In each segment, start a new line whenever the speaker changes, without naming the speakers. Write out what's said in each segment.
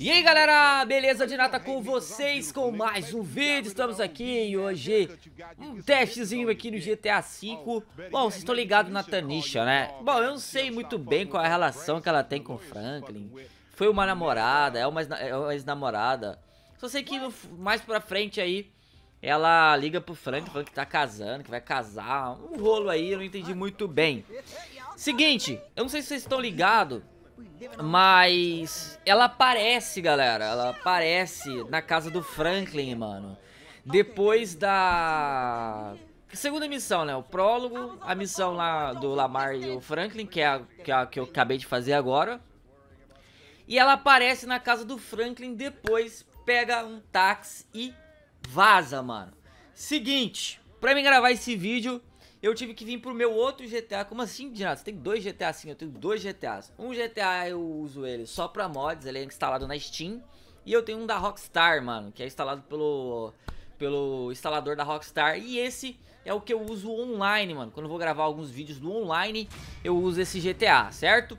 E aí galera, beleza de nata com vocês com mais um vídeo, estamos aqui e hoje um testezinho aqui no GTA V Bom, vocês estão ligados na Tanisha, né? Bom, eu não sei muito bem qual é a relação que ela tem com o Franklin Foi uma namorada, é uma é ex-namorada Só sei que mais pra frente aí ela liga pro Franklin falando que tá casando, que vai casar Um rolo aí, eu não entendi muito bem Seguinte, eu não sei se vocês estão ligados mas ela aparece, galera. Ela aparece na casa do Franklin, mano. Depois da segunda missão, né? O prólogo, a missão lá do Lamar e o Franklin, que é a que, é a, que eu acabei de fazer agora. E ela aparece na casa do Franklin depois, pega um táxi e vaza, mano. Seguinte, pra mim gravar esse vídeo, eu tive que vir pro meu outro GTA. Como assim, Dinato? Você tem dois GTA sim, eu tenho dois GTAs. Um GTA eu uso ele só pra mods, ele é instalado na Steam. E eu tenho um da Rockstar, mano, que é instalado pelo, pelo instalador da Rockstar. E esse é o que eu uso online, mano. Quando eu vou gravar alguns vídeos do online, eu uso esse GTA, certo?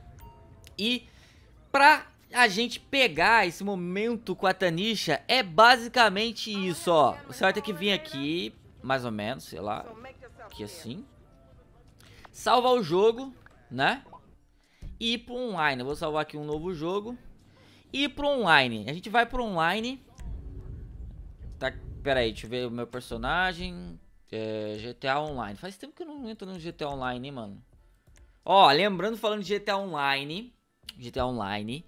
E pra a gente pegar esse momento com a Tanisha é basicamente isso, ó. Você vai ter que vir aqui, mais ou menos, sei lá aqui assim. Salvar o jogo, né? E ir pro online. Eu vou salvar aqui um novo jogo. E ir pro online. A gente vai pro online. Tá, pera aí, deixa eu ver o meu personagem. É, GTA Online. Faz tempo que eu não entro no GTA Online, hein, mano. Ó, lembrando, falando de GTA Online. GTA Online.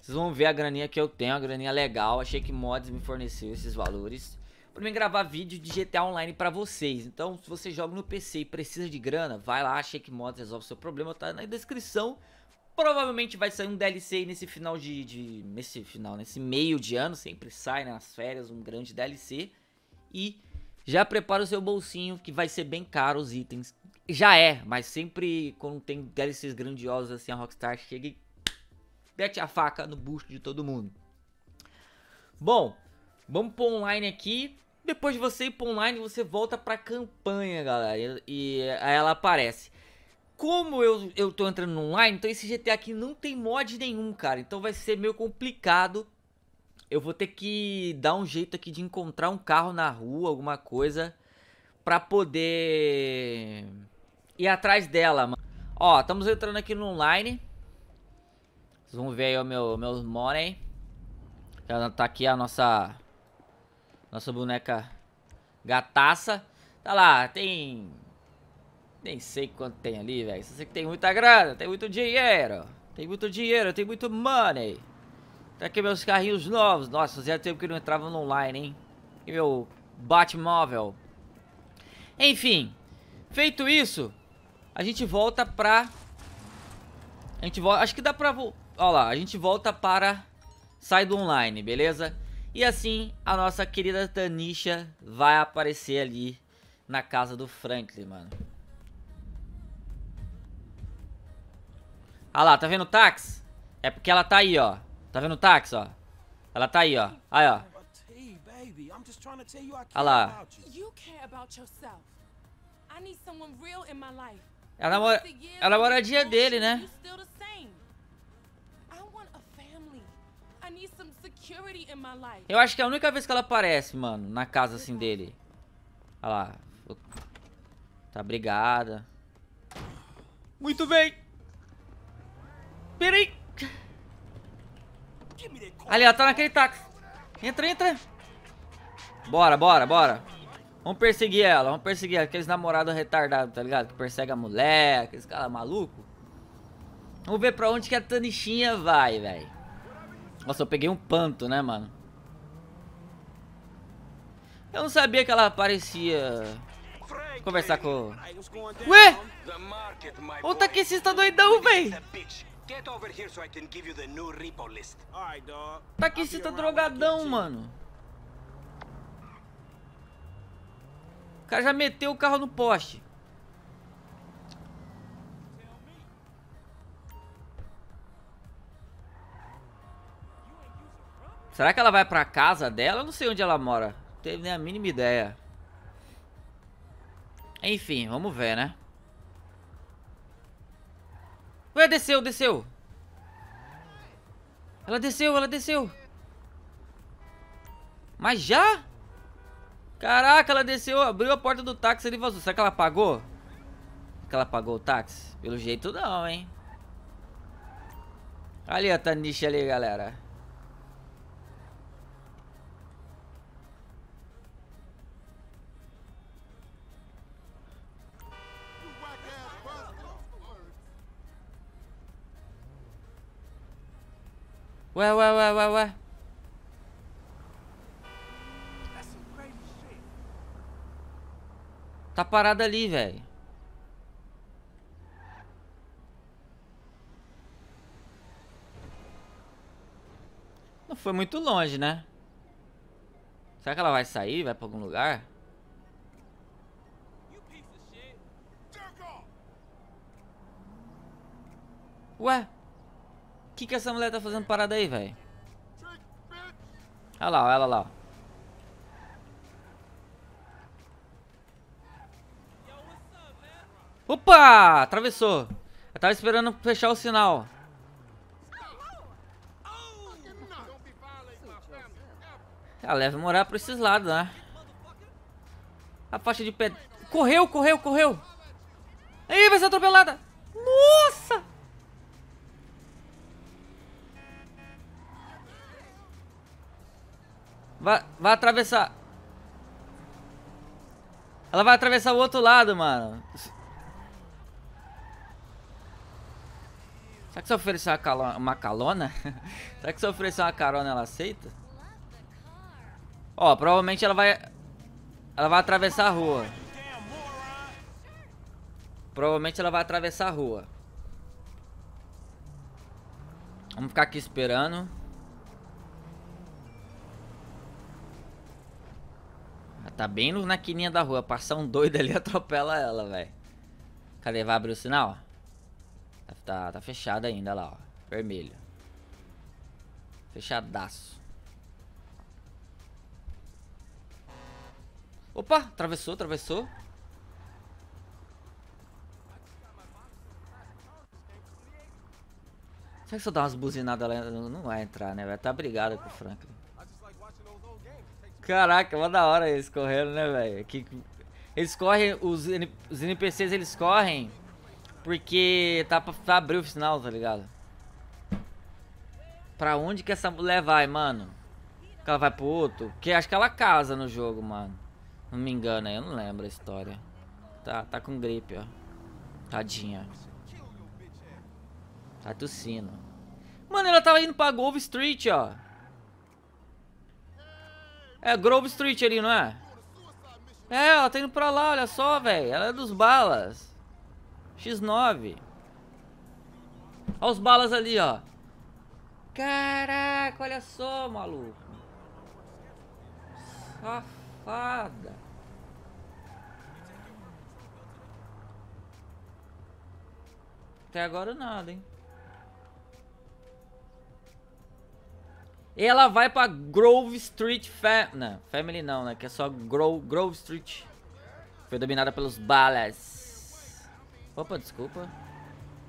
Vocês vão ver a graninha que eu tenho, a graninha legal. Achei que mods me forneceu esses valores para mim gravar vídeo de GTA Online para vocês. Então, se você joga no PC e precisa de grana, vai lá, Shake Mods resolve seu problema, tá na descrição. Provavelmente vai sair um DLC nesse final de, de nesse final, nesse meio de ano, sempre sai né, nas férias um grande DLC e já prepara o seu bolsinho que vai ser bem caro os itens. Já é, mas sempre quando tem DLCs grandiosos assim a Rockstar chega e mete a faca no busto de todo mundo. Bom, vamos pro online aqui. Depois de você ir para online, você volta para campanha, galera. E, aí ela aparece. Como eu, eu tô entrando no online, então esse GTA aqui não tem mod nenhum, cara. Então vai ser meio complicado. Eu vou ter que dar um jeito aqui de encontrar um carro na rua, alguma coisa, pra poder ir atrás dela, mano. Ó, estamos entrando aqui no online. Vocês vão ver aí o meu, meus money. Já tá aqui a nossa nossa boneca gataça. Tá lá, tem... Nem sei quanto tem ali, velho. Só sei que tem muita grana, tem muito dinheiro. Tem muito dinheiro, tem muito money. Tá aqui meus carrinhos novos. Nossa, fazia tempo que não entrava no online, hein? E meu Batmóvel. Enfim, feito isso, a gente volta pra... A gente volta... Acho que dá pra... Olha lá, a gente volta para... Sai do online, beleza? E assim, a nossa querida Tanisha vai aparecer ali na casa do Franklin, mano. Ah lá, tá vendo o táxi? É porque ela tá aí, ó. Tá vendo o táxi, ó? Ela tá aí, ó. Aí, ó. Ah lá.
É a, ela é a namoradinha dele, né?
Eu acho que é a única vez que ela aparece, mano, na casa assim uhum. dele. Olha lá. Tá brigada. Muito bem. Peraí. Ali, ela tá naquele táxi. Entra, entra. Bora, bora, bora. Vamos perseguir ela, vamos perseguir Aqueles namorados retardados, tá ligado? Que persegue a mulher, aqueles caras malucos. Vamos ver pra onde que a Tanichinha vai, velho. Nossa, eu peguei um panto, né, mano? Eu não sabia que ela parecia conversar com... Ué? O taxista doidão, véi! Taxista drogadão, mano. O cara já meteu o carro no poste. Será que ela vai pra casa dela? Eu não sei onde ela mora. Não tenho nem a mínima ideia. Enfim, vamos ver, né? Ué, desceu, desceu. Ela desceu, ela desceu. Mas já? Caraca, ela desceu, abriu a porta do táxi e vazou. Será que ela pagou? Será que ela pagou o táxi? Pelo jeito não, hein? Ali a Tanisha ali, galera. Ué, ué, ué, ué, ué. Tá parado ali, velho. Não foi muito longe, né? Será que ela vai sair? Vai pra algum lugar? Ué? que, que essa mulher tá fazendo parada aí, velho? Olha lá, ela lá. Opa! Atravessou. Eu tava esperando fechar o sinal. Ela ah, leva morar pra esses lados, né? A faixa de pé... Correu, correu, correu! Aí, vai ser atropelada! Nossa! Vai, vai atravessar. Ela vai atravessar o outro lado, mano. Será que se eu oferecer uma calona? Uma calona? Será que se eu oferecer uma carona ela aceita? Ó, provavelmente ela vai... Ela vai atravessar a rua. Provavelmente ela vai atravessar a rua. Vamos ficar aqui esperando. tá bem no, na quininha da rua. Passar um doido ali atropela ela, velho. Cadê? Vai abrir o sinal? Tá, tá, tá, fechado ainda, lá, ó. Vermelho. Fechadaço. Opa, atravessou, atravessou. Será que se eu dar umas buzinadas lá, não vai entrar, né? Vai estar tá brigada com o Franklin. Caraca, mó da hora eles correndo, né, velho? Que... Eles correm, os, N... os NPCs eles correm porque tá pra, pra abrir o sinal, tá ligado? Pra onde que essa mulher vai, mano? Que ela vai pro outro? Porque acho que ela casa no jogo, mano. Não me engano, eu não lembro a história. Tá, tá com gripe, ó. Tadinha. Tá tossindo. Mano, ela tava indo pra Golf Street, ó. É Grove Street ali, não é? É, ela tá indo pra lá, olha só, velho. Ela é dos balas. X9. Olha os balas ali, ó. Caraca, olha só, maluco. Safada. Até agora nada, hein. Ela vai pra Grove Street Fa não, Family não, né? Que é só Gro Grove Street. Foi dominada pelos balas. Opa, desculpa.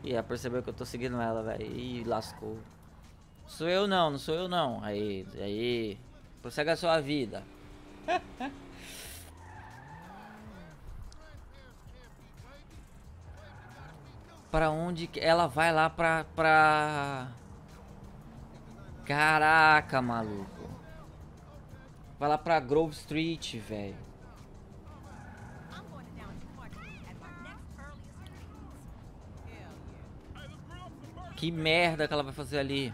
Ih, ela percebeu que eu tô seguindo ela, velho. Ih, lascou. Sou eu não, não sou eu não. Aí, aí. Prossegue a sua vida. pra onde ela vai lá pra... pra... Caraca, maluco. Vai lá pra Grove Street, velho. Que merda que ela vai fazer ali.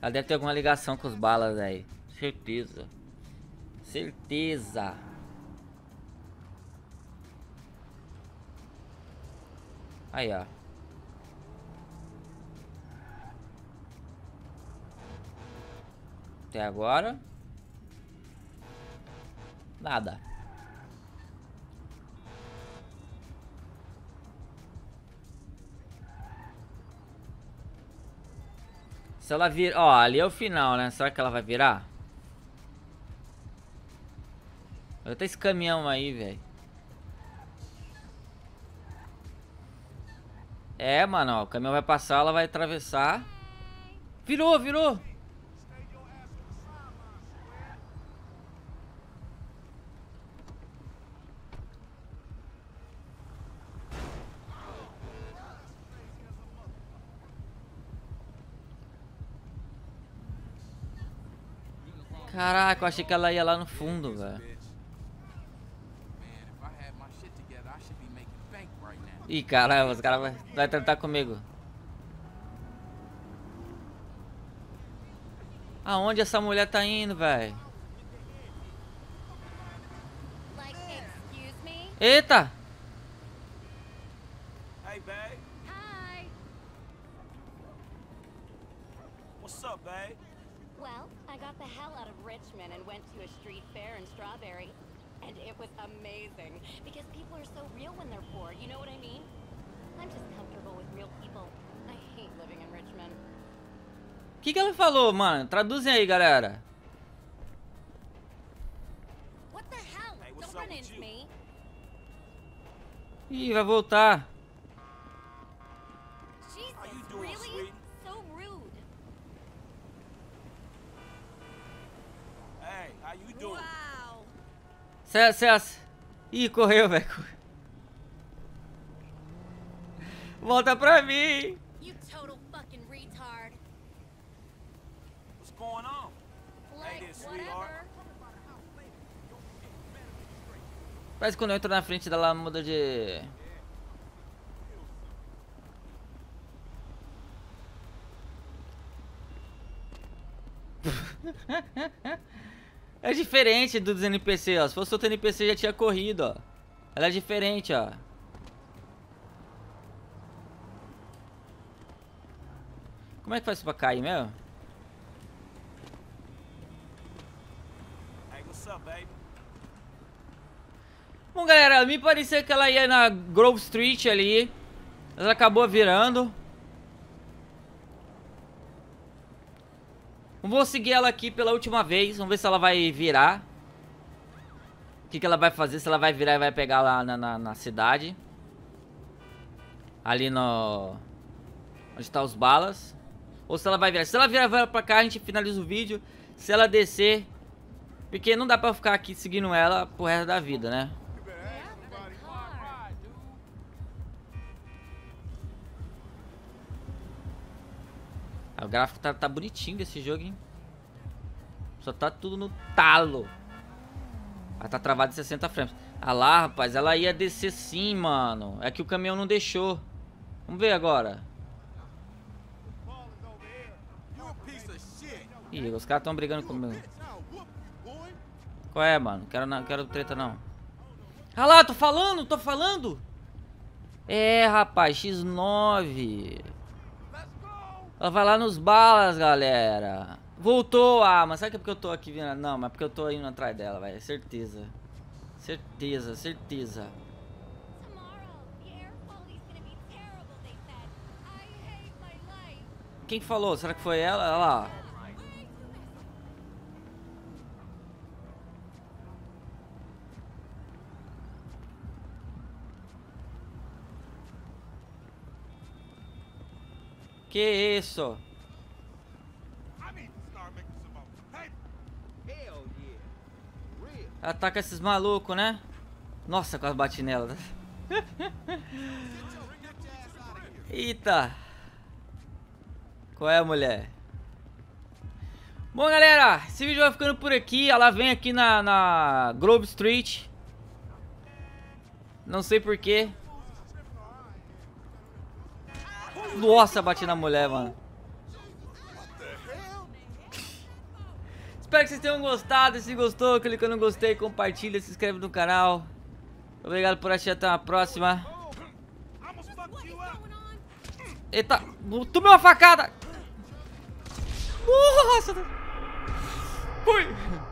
Ela deve ter alguma ligação com os balas aí. Certeza. Certeza. Aí, ó. Até agora. Nada. Se ela vir... Ó, ali é o final, né? Será que ela vai virar? Olha até esse caminhão aí, velho. É, mano, ó, o caminhão vai passar, ela vai atravessar. Virou, virou! Caraca, eu achei que ela ia lá no fundo, velho. Ih, caralho, os caras vai, vai tentar comigo. Aonde essa mulher tá indo, velho? Eita! Hey, babe. Hi. What's up, babe? got the hell out of Richmond and went to a street fair in Strawberry. And it was amazing, because people are so real when they're poor, you know what I mean? I'm just comfortable with real people. I hate living in Richmond. O que, que ela falou, mano? Traduzem aí, galera. What Ih, vai voltar. César, César. Ih, correu, velho. Volta pra mim. You total fucking retard. What's going on? Like, whatever. Parece que quando eu entro na frente dela muda de... É diferente dos NPC, ó. Se fosse outro NPC, já tinha corrido, ó. Ela é diferente, ó. Como é que faz pra cair mesmo? Bom, galera, me parecia que ela ia na Grove Street ali. Mas ela acabou virando. Vou seguir ela aqui pela última vez. Vamos ver se ela vai virar. O que, que ela vai fazer? Se ela vai virar e vai pegar lá na, na, na cidade. Ali no... Onde tá os balas. Ou se ela vai virar. Se ela virar vai pra cá, a gente finaliza o vídeo. Se ela descer... Porque não dá pra ficar aqui seguindo ela pro resto da vida, né? O gráfico tá, tá bonitinho desse jogo, hein? Só tá tudo no talo. Ela tá travada em 60 frames. Ah lá, rapaz, ela ia descer sim, mano. É que o caminhão não deixou. Vamos ver agora. Ih, os caras estão brigando comigo. Qual é, mano? Quero não quero treta, não. Ah lá, tô falando, tô falando. É, rapaz, X9. Ela vai lá nos balas, galera. Voltou, ah, mas sabe que é porque eu tô aqui vindo? Não, mas é porque eu tô indo atrás dela, velho. Certeza. Certeza, certeza. Quem falou? Será que foi ela? Olha lá. Que isso? Ataca esses malucos, né? Nossa, com as batinelas. Eita. Qual é, mulher? Bom, galera, esse vídeo vai ficando por aqui. Ela vem aqui na, na Grove Street. Não sei porquê. Nossa, bati na mulher, mano. Espero que vocês tenham gostado. Se gostou, clica no gostei, compartilha, se inscreve no canal. Obrigado por assistir. Até a próxima. Eita, tomei uma facada. Nossa. Tá- Foi.